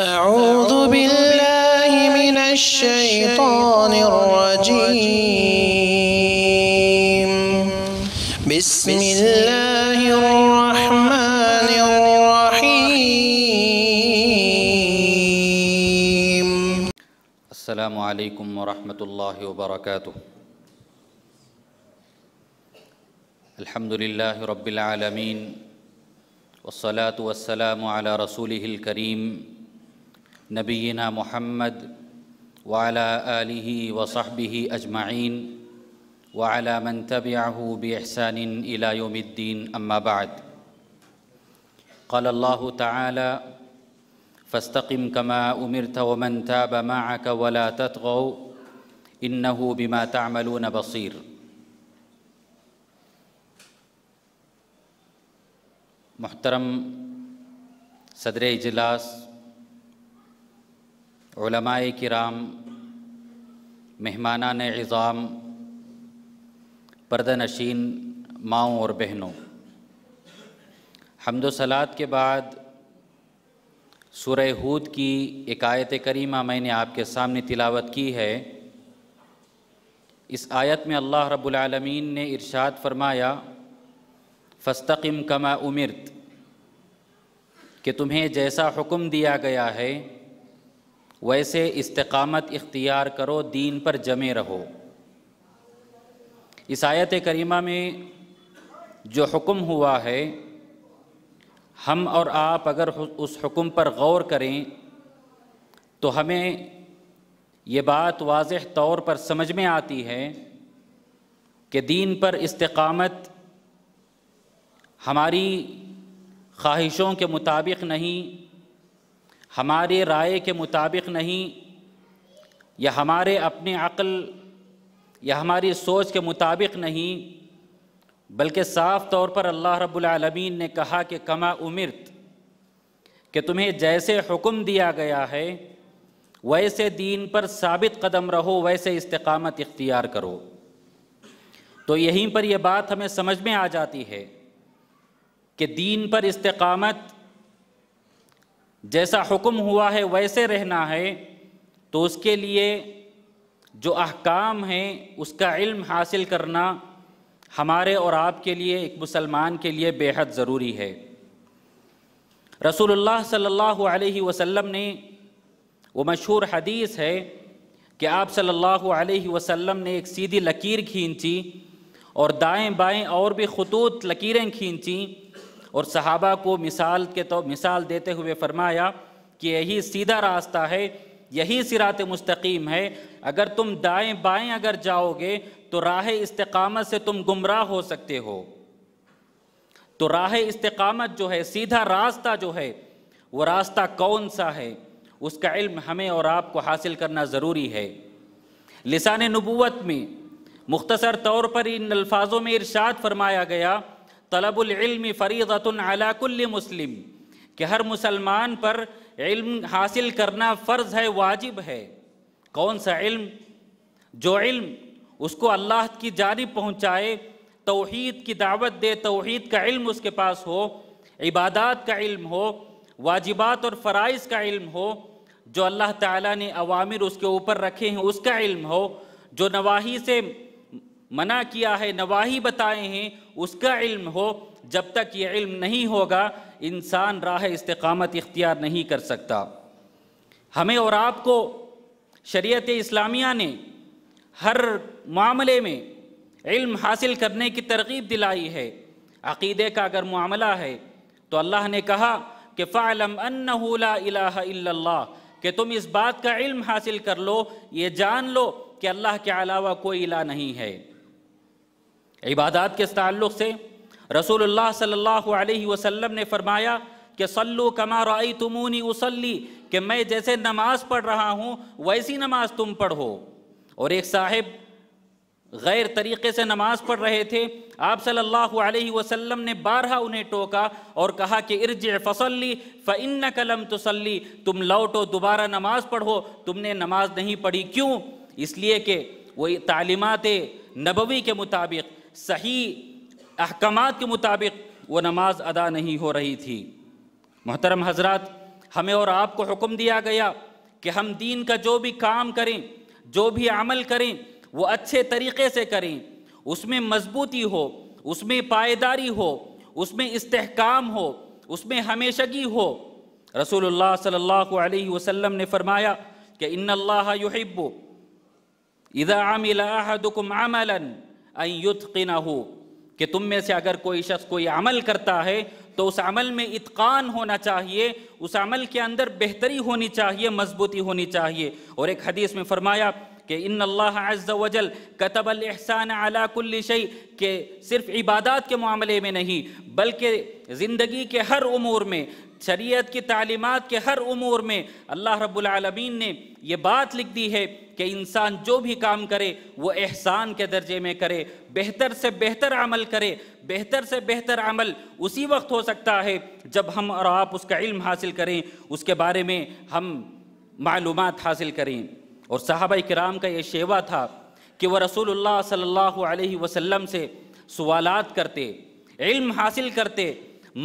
أعوذ بالله من الشيطان الرجيم بسم الله الرحمن الرحيم السلام عليكم ورحمة الله وبركاته الحمد لله رب العالمين والصلاة والسلام على رسوله الكريم نبينا محمد وعلى آله وصحبه أجمعين وعلى من تبعه بإحسان إلى يوم الدين أما بعد قال الله تعالى فاستقم كما أمرت ومن تاب معك ولا تطغوا إنه بما تعملون بصير محترم صدر اجلاس कराम मेहमाना इज़ाम पर्दा नशीन माओं और बहनों हमदोसलात के बाद सुरह हूद की एक आयत करीमा मैंने आपके सामने तिलावत की है इस आयत में अल्लाह रब्लमीन ने इरशाद फरमाया फ़स्तकम कमा उमिरत कि तुम्हें जैसा हुक्म दिया गया है वैसे इस्तकामत इख्तियार करो दीन पर जमे रहो इस आयत करीमा में जो हुक्म हुआ है हम और आप अगर उस हुक्म पर गौर करें तो हमें ये बात वाज तौर पर समझ में आती है कि दीन पर इस्तकामत हमारी ख्वाहिशों के मुताबिक नहीं हमारे राय के मुताबिक नहीं या हमारे अपने अक़ल या हमारी सोच के मुताबिक नहीं बल्कि साफ़ तौर पर अल्लाह रब्लमीन ने कहा कि कमा उमिरत कि तुम्हें जैसे हुक्म दिया गया है वैसे दीन पर साबित कदम रहो वैसे इस्तकामत इख्तियार करो तो यहीं पर यह बात हमें समझ में आ जाती है कि दीन पर इस्तकामत जैसा हुक्म हुआ है वैसे रहना है तो उसके लिए जो अहकाम हैं उसका इल्म हासिल करना हमारे और आपके लिए एक मुसलमान के लिए बेहद ज़रूरी है रसूलुल्लाह सल्लल्लाहु अलैहि वसल्लम ने वो मशहूर हदीस है कि आप सल्लल्लाहु अलैहि वसल्लम ने एक सीधी लकीर खींची और दाएं बाएं और भी खतूत लकीरें खींची और सहाबा को मिसाल के तो मिसाल देते हुए फरमाया कि यही सीधा रास्ता है यही सिरात मुस्तकीम है अगर तुम दाएं बाएं अगर जाओगे तो राह इस्तकामत से तुम गुमराह हो सकते हो तो राह इस्तकामत जो है सीधा रास्ता जो है वो रास्ता कौन सा है उसका इल्म हमें और आपको हासिल करना ज़रूरी है लिसान नबूत में मुख्तसर तौर पर इन अल्फाजों में इरशाद फरमाया गया तलबुल्म फ़रीदतुल मुस्लिम कि हर मुसलमान पर इल्म हासिल करना फ़र्ज़ है वाजिब है कौन सा इल्म जो इल्म उसको अल्लाह की जानब पहुँचाए तोहद की दावत दे तोहद का इल्म उसके पास हो इबादत का इल्म हो वाजिबात और फ़राइज़ का इल्म हो जो अल्लाह ताला ने अवामिर उसके ऊपर रखे हैं उसका इल्म हो जो नवाही से मना किया है नवाही बताए हैं उसका इल्म हो जब तक ये इल्म नहीं होगा इंसान राह इस्तकामत इख्तियार नहीं कर सकता हमें और आपको शरीयत इस्लामिया ने हर मामले में इल्म हासिल करने की तरगीब दिलाई है अकीदे का अगर मामला है तो अल्लाह ने कहा कि फ़ालम अन्ला कि तुम इस बात का इल्म हासिल कर लो ये जान लो कि अल्लाह के अलावा कोई इला नहीं है इबादत के ताल्लुक़ से रसूलुल्लाह सल्लल्लाहु अलैहि वसल्लम ने फरमाया कि सल्लु कमा रई तुमूनी उसली कि मैं जैसे नमाज पढ़ रहा हूँ वैसी नमाज तुम पढ़ो और एक साहिब गैर तरीक़े से नमाज पढ़ रहे थे आप सल्लल्लाहु अलैहि वसल्लम ने बारहा उन्हें टोका और कहा कि इर्ज फसली फ़िन कलम तसली तुम लौटो दोबारा नमाज पढ़ो तुमने नमाज नहीं पढ़ी क्यों इसलिए कि वो तालीमत नबवी के मुताबिक सही अहकाम के मुताबिक वो नमाज अदा नहीं हो रही थी मोहतरम हजरत हमें और आपको हुक्म दिया गया कि हम दीन का जो भी काम करें जो भी अमल करें वो अच्छे तरीके से करें उसमें मजबूती हो उसमें पायदारी हो उसमें इस्तेकाम हो उसमें हमेशगी हो रसूलुल्लाह सल्लल्लाहु अलैहि वसल्लम ने फरमाया कि इन अल्लाह युहिब्बु इदा आमिला अहदुकुम अमलन हो कि तुम में से अगर कोई शख्स कोई अमल करता है तो उस अमल में इतकान होना चाहिए उस अमल के अंदर बेहतरी होनी चाहिए मजबूती होनी चाहिए और एक हदीस में फरमाया कि इन अल्लाह अज्जल कतबल एहसान अला शई के सिर्फ इबादत के मामले में नहीं बल्कि ज़िंदगी के हर उमूर में शरीयत की तालीमत के हर उमूर में अल्लाह रब्लमीन ने यह बात लिख दी है कि इंसान जो भी काम करे वो एहसान के दर्जे में करे बेहतर से बेहतर अमल करे बेहतर से बेहतर अमल उसी वक्त हो सकता है जब हम और आप उसका इल्म हासिल करें उसके बारे में हम मालूम हासिल करें और साहबा कराम का यह शेवा था कि वह रसूलुल्लाह सल्लल्लाहु अलैहि वसल्लम से सवालत करते इल्म हासिल करते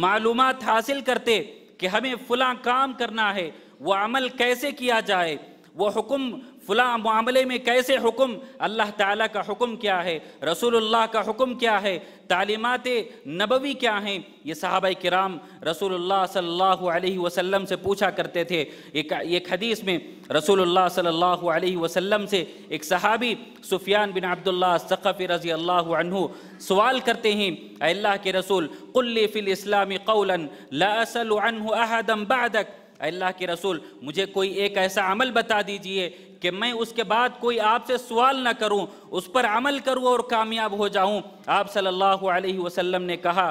मालूम हासिल करते कि हमें फ़लाँ काम करना है वो अमल कैसे किया जाए वो हुक्म फ़लाँ मामले में कैसे हुक्म अल्लाह ताला का हुक्म क्या है रसूलुल्लाह का हुक्म क्या है तालीमत नबवी क्या हैं ये साहबा कराम रसोल्ला सल्लल्लाहु वसम से पूछा करते थे एक एक हदीस में रसोल्ला सल्लल्लाहु वसम से एक सहाबी सुफियान बिन अब्दुल्ला सक़फ़ी रज़ी अल्लाह सवाल करते हैं अल्लाह के रसूल कुल्लिफिल फ़िल इस्लामी कौलन लासल अनहु अल्लाह के रसूल मुझे कोई एक ऐसा अमल बता दीजिए कि मैं उसके बाद कोई आपसे सवाल ना करूं उस पर अमल करूं और कामयाब हो जाऊं आप सल्लल्लाहु अलैहि वसल्लम ने कहा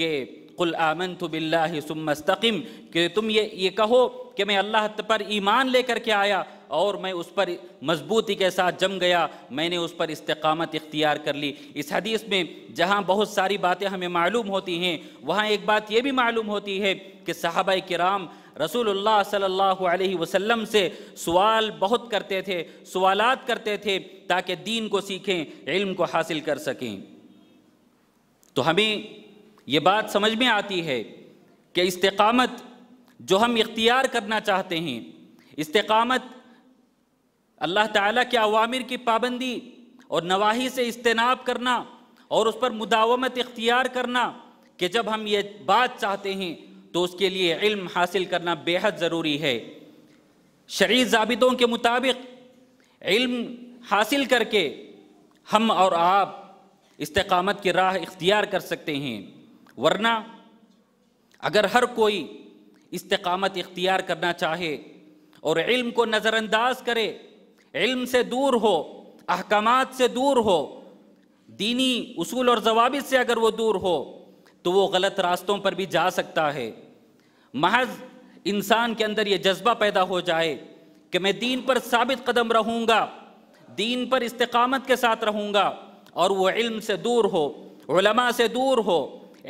कि कुल आमन तो बिल्लास्तम कि तुम ये ये कहो कि मैं अल्लाह पर ईमान लेकर के आया और मैं उस पर मजबूती के साथ जम गया मैंने उस पर इस्तकामत इख्तियार कर ली इस हदीस में जहाँ बहुत सारी बातें हमें मालूम होती हैं वहाँ एक बात ये भी मालूम होती है कि साहबा कराम रसूलुल्लाह सल्लल्लाहु अलैहि वसल्लम से सवाल बहुत करते थे सवालात करते थे ताकि दीन को सीखें इल्म को हासिल कर सकें तो हमें ये बात समझ में आती है कि इस्तकामत जो हम इख्तियार करना चाहते हैं इस्तकामत अल्लाह ताला के अवामिर की पाबंदी और नवाही से इज्तनाब करना और उस पर मुदावमत इख्तियार करना कि जब हम ये बात चाहते हैं तो उसके लिए इल्म हासिल करना बेहद ज़रूरी है शरीय जबितों के मुताबिक इल्म हासिल करके हम और आप इस्तकामत की राह इख्तियार कर सकते हैं वरना अगर हर कोई इस्तकामत इख्तियार करना चाहे और इल्म को नज़रअंदाज करे इल्म से दूर हो अहकाम से दूर हो दीनी उसूल और जवाब से अगर वो दूर हो तो वो गलत रास्तों पर भी जा सकता है महज इंसान के अंदर ये जज्बा पैदा हो जाए कि मैं दीन पर साबित कदम रहूँगा दीन पर इस्तकामत के साथ रहूँगा और वो इल्म से दूर हो उलमा से दूर हो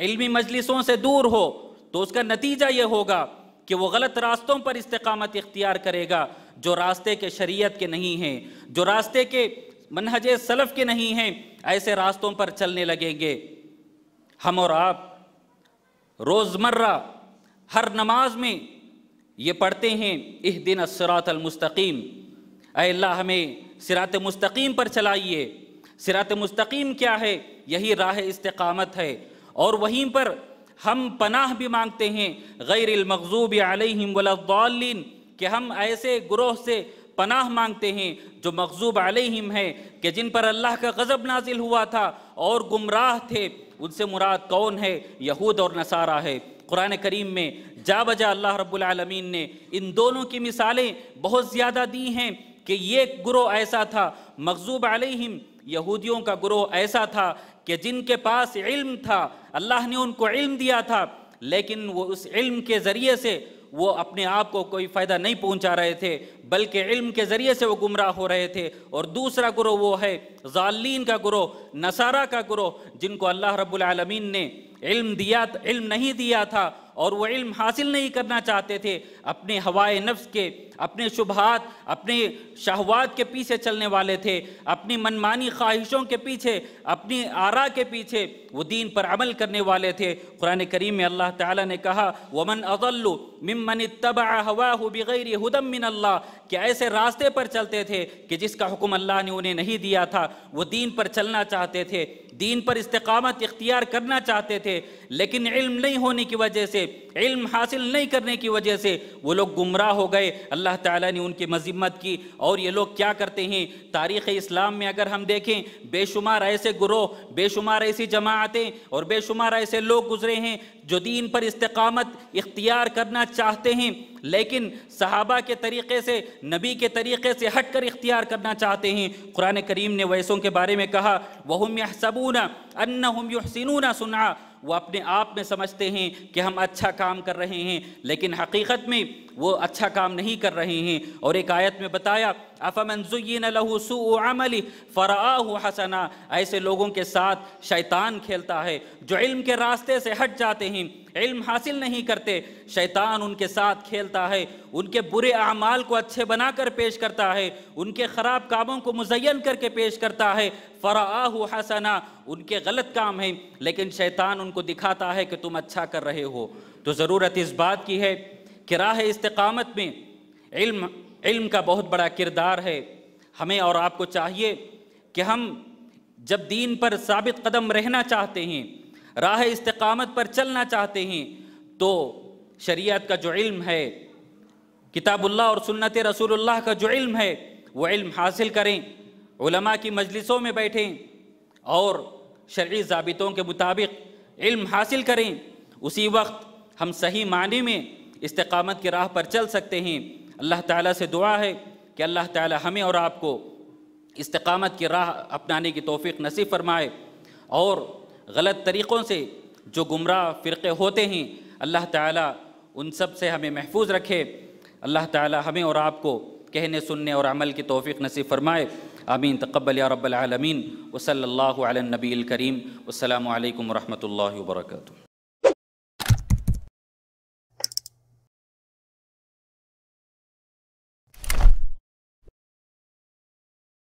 इल्मी मजलिसों से दूर हो तो उसका नतीजा ये होगा कि वो गलत रास्तों पर इस्तकामत इख्तियार करेगा जो रास्ते के शरीयत के नहीं हैं जो रास्ते के मनहज सलफ़ के नहीं हैं ऐसे रास्तों पर चलने लगेंगे हम और आप रोज़मर्रा हर नमाज में ये पढ़ते हैं इह दिन असरातमस्तकीम अल्लाह हमें सिरात मुस्तकीम पर चलाइए सिरात मुस्तकीम क्या है यही राह इस्तकामत है और वहीं पर हम पनाह भी मांगते हैं गैर आलिम अलहिम वलद्दालीन कि हम ऐसे ग्रोह से पनाह मांगते हैं जो मकजूब आलिम है कि जिन पर अल्लाह का गज़ब नाजिल हुआ था और गुमराह थे उनसे मुराद कौन है यहूद और नसारा है कुरान करीम में जा बजा अल्लाह रब्लमीन ने इन दोनों की मिसालें बहुत ज़्यादा दी हैं कि ये ग्रोह ऐसा था मकजूब आलिम यहूदियों का ग्रोह ऐसा था कि जिनके पास इल्म था अल्लाह ने उनको इल्म दिया था लेकिन वो उस इल्म के ज़रिए से वो अपने आप को कोई फ़ायदा नहीं पहुंचा रहे थे बल्कि इल्म के ज़रिए से वो गुमराह हो रहे थे और दूसरा ग्रोह वो है ज़ालीन का ग्रोह नसारा का ग्रोह जिनको अल्लाह रब्बुल रबालमीन ने इल्म दिया इल्म नहीं दिया था और वो इल्म हासिल नहीं करना चाहते थे अपने हवाए नफ्स के अपने शुबहत अपने शहवात के पीछे चलने वाले थे अपनी मनमानी ख्वाहिशों के पीछे अपनी आरा के पीछे वो दीन पर अमल करने वाले थे कुरान करीम में अल्लाह ताला ने कहा वमन अजल्लु मिमन तबा हवा बग़ैर हुदम मिन अल्लाह कि ऐसे रास्ते पर चलते थे कि जिसका हुक्म अल्लाह ने उन्हें नहीं दिया था वो दीन पर चलना चाहते थे दीन पर इस्तकामत इख्तियार करना चाहते थे लेकिन इल्म नहीं होने की वजह से इल्म हासिल नहीं करने की वजह से वो लोग गुमराह हो गए अल्लाह ताला ने उनकी मज़म्मत की और ये लोग क्या करते हैं तारीख़ इस्लाम में अगर हम देखें बेशुमार ऐसे ग्रोह बेशुमार ऐसी जमातें और बेशुमार ऐसे लोग गुजरे हैं जो दीन पर इस्तकामत इख्तियार करना चाहते हैं लेकिन सहाबा के तरीक़े से नबी के तरीक़े से हट कर इख्तियार करना चाहते हैं कुरान करीम ने वैसों के बारे में कहा वह सबूना अन्न हम सुना वो अपने आप में समझते हैं कि हम अच्छा काम कर रहे हैं लेकिन हकीकत में वो अच्छा काम नहीं कर रहे हैं और एक आयत में बताया अफमन जुयन लहूसू अमली फ़राहू हसना ऐसे लोगों के साथ शैतान खेलता है जो इल्म के रास्ते से हट जाते हैं इल्म हासिल नहीं करते शैतान उनके साथ खेलता है उनके बुरे अमाल को अच्छे बनाकर पेश करता है उनके ख़राब कामों को मुजयन करके पेश करता है फ़राहू हसना उनके गलत काम हैं लेकिन शैतान उनको दिखाता है कि तुम अच्छा कर रहे हो तो ज़रूरत इस बात की है कि राह इस्तकामत में इल्म इल्म का बहुत बड़ा किरदार है हमें और आपको चाहिए कि हम जब दीन पर साबित कदम रहना चाहते हैं राह इस्तकामत पर चलना चाहते हैं तो शरीयत का जो इल्म है किताबुल्लाह और सुन्नत रसूलुल्लाह का जो इल्म है वो इल्म हासिल करें उलमा की मजलिसों में बैठें और शर्य ज़ाबितों के मुताबिक इल्म हासिल करें उसी वक्त हम सही मानी में इस्तकामत की राह पर चल सकते हैं अल्लाह ताला से दुआ है कि अल्लाह ताला हमें और आपको इस्तकामत की राह अपनाने की तोफ़ी नसीब फरमाए और गलत तरीक़ों से जो गुमराह फ़िरक़े होते हैं अल्लाह ताला उन सब से हमें महफूज रखे अल्लाह ताला हमें और आपको कहने सुनने और अमल की तोफ़ी नसीब फरमाए आमीन तकबल या रब्बल आलमीन वसल्लल्लाहु अलैहि नबील करीम अस्सलाम वालेकुम रहमतुल्लाहि